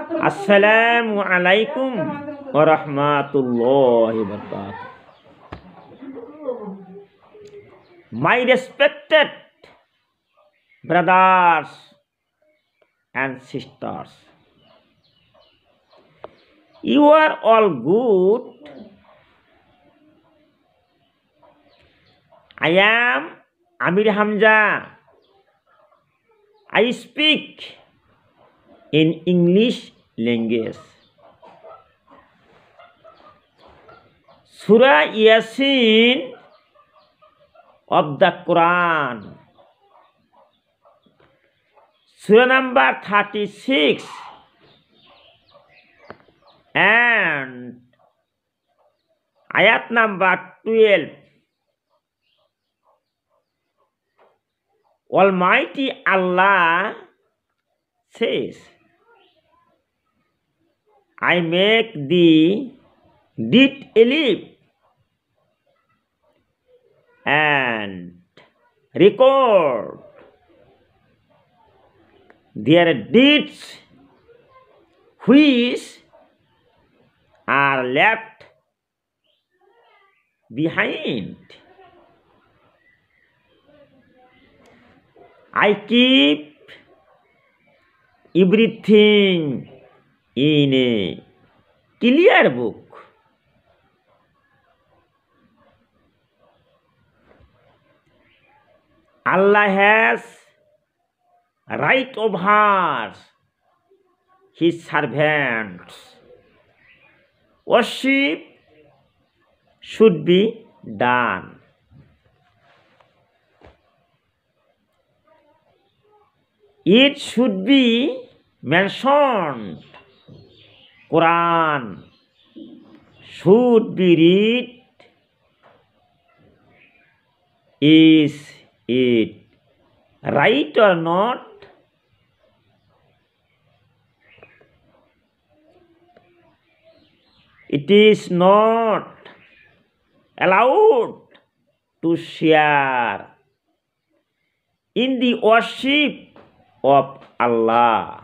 Assalamualaikum warahmatullahi wabarakatuh. My respected brothers and sisters. You are all good. I am Amir Hamza. I speak in English language. Surah Yasin of the Quran. Surah number 36 and ayat number 12. Almighty Allah says, I make the did a leap and record their deeds which are left behind. I keep everything in a clear book. Allah has right over his servants. Worship should be done. It should be mentioned Quran should be read. Is it right or not? it is not allowed to share in the worship of Allah.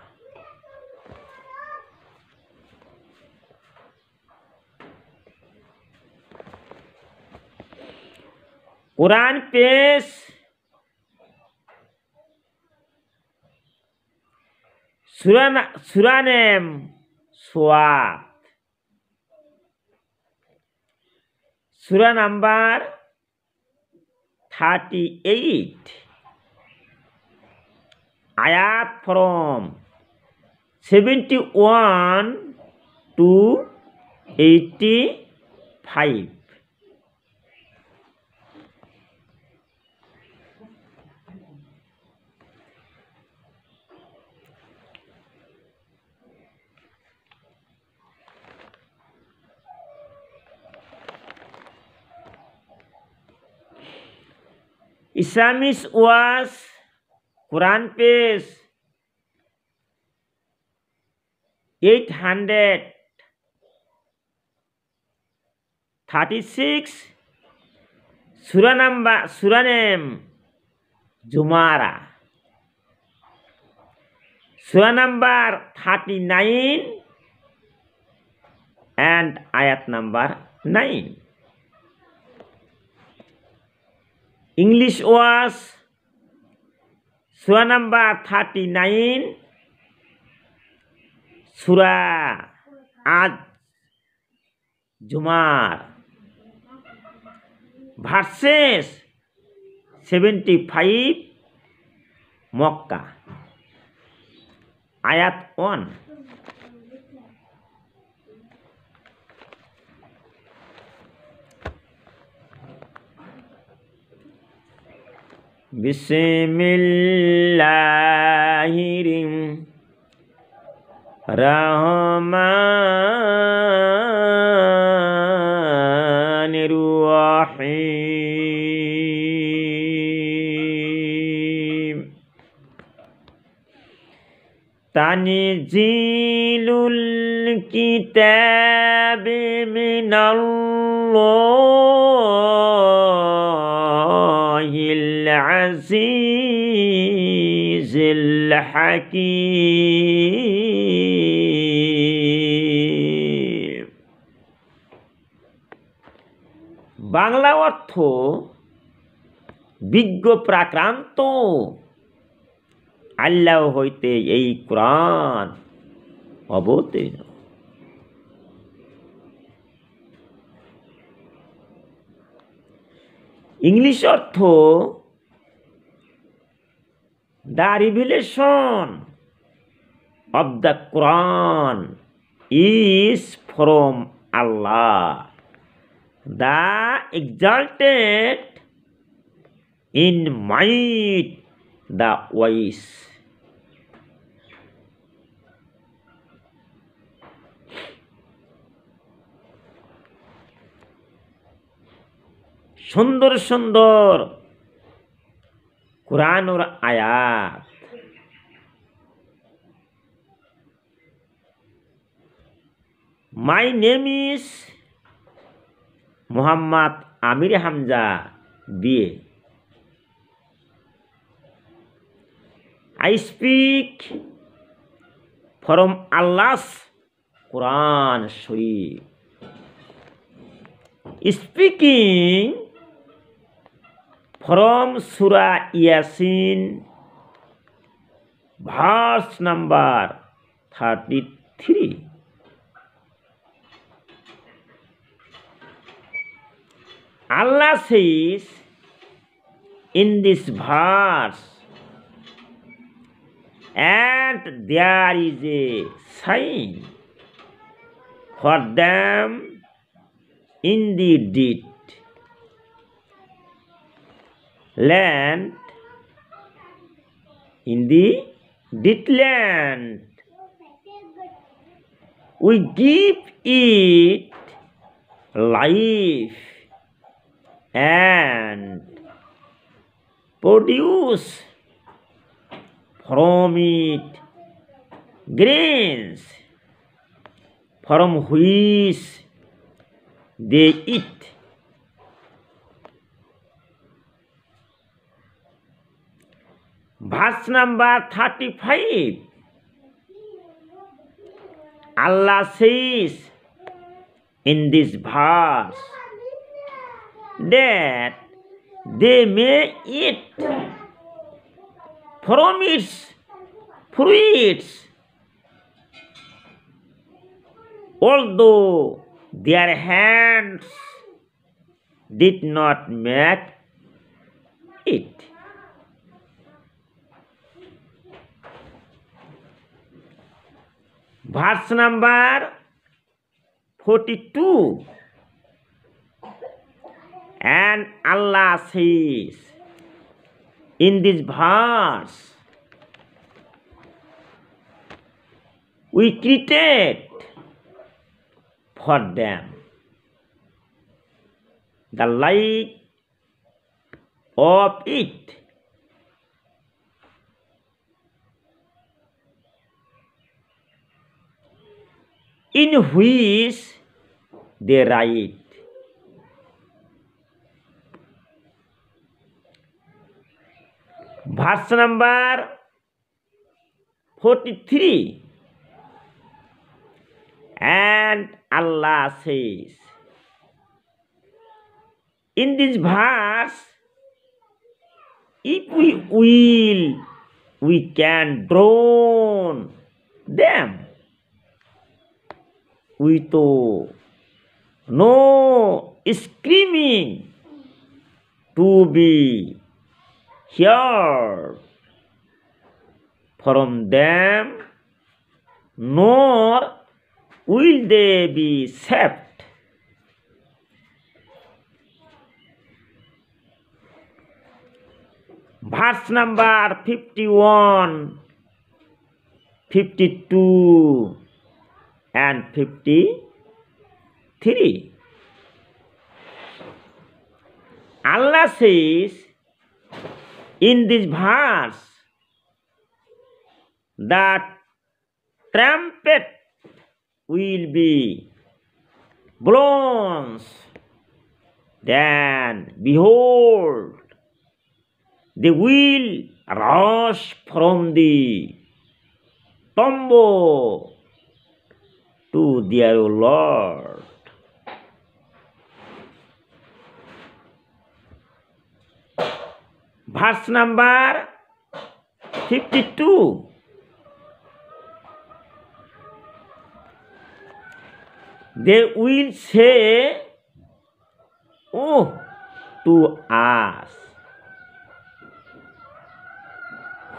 কোরআন পেশ সুরানেম সোয়াত surah number thirty eight ayat from seventy one to eighty five इसामिस वास कुरान पेश eight hundred thirty six सुरानम्बा सुरानेम जुमारा surah number thirty nine and ayat number nine English was surah number thirty nine surah Az জুমার ভার্সেস সেভেন্টি ফাইভ মক্কা আয়াত ওয়ান بسم الله الرحمن الرحيم تنزيل الكتاب من الله العزيز الحكيم বাংলা অর্থ বিজ্ঞ প্রাক্রান্ত আল্লাহ হইতে এই কোরআন অবতীর্ণ ইংলিশ অর্থ the revelation of the Quran is from Allah the exalted in might the wise সুন্দর সুন্দর কোরআনুর আয়াত my name is Mohammad Amir Hamza দিয়ে I speak from Allah Quran Sharif speaking from surah Yasin verse number thirty three Allah says in this verse and there is a sign for them in the dead land in the land. We give it life and produce from it grains from which they eat. Verse number thirty-five. Allah says in this verse that they may eat from its fruits although their hands did not make it. Verse number forty two and Allah says in this verse we created for them the light of it in which they write. Verse number 43 and Allah says in this verse if we will we can drown them with no screaming to be here from them nor will they be safe verse number fifty one fifty two and 53. Allah says in this verse that trumpet will be blown. Then behold, they will rush from the tomb to their Lord. Verse number 52. They will say, Oh, to us.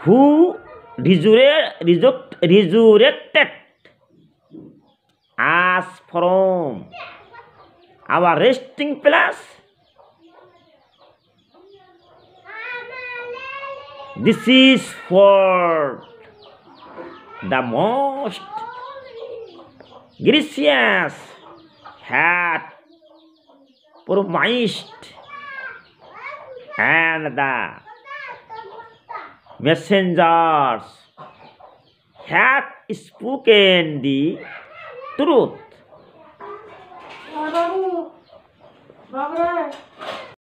Who resurrected, resurrected as from our resting place. This is for the most gracious had promised and the messengers have spoken the turut.